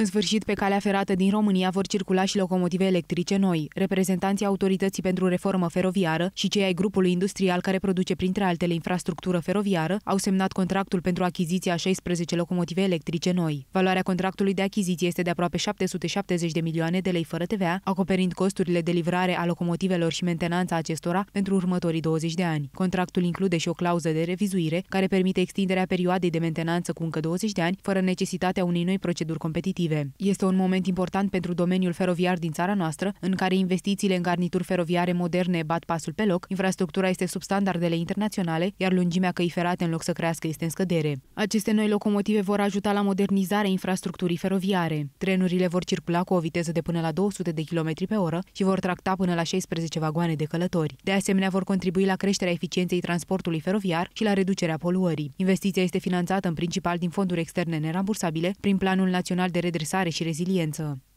În sfârșit, pe calea ferată din România vor circula și locomotive electrice noi. Reprezentanții Autorității pentru Reformă Feroviară și cei ai grupului industrial care produce printre altele infrastructură feroviară au semnat contractul pentru achiziția 16 locomotive electrice noi. Valoarea contractului de achiziție este de aproape 770 de milioane de lei fără TVA, acoperind costurile de livrare a locomotivelor și mentenanța acestora pentru următorii 20 de ani. Contractul include și o clauză de revizuire care permite extinderea perioadei de mentenanță cu încă 20 de ani, fără necesitatea unei noi proceduri competitive respective. Este un moment important pentru domeniul feroviar din țara noastră, în care investițiile în garnituri feroviare moderne bat pasul pe loc, infrastructura este sub standardele internaționale, iar lungimea căi ferate în loc să crească este în scădere. Aceste noi locomotive vor ajuta la modernizarea infrastructurii feroviare. Trenurile vor circula cu o viteză de până la 200 de km pe oră și vor tracta până la 16 vagoane de călători. De asemenea, vor contribui la creșterea eficienței transportului feroviar și la reducerea poluării. Investiția este finanțată în principal din fonduri externe nerambursabile, prin Planul Național de redresare și reziliență.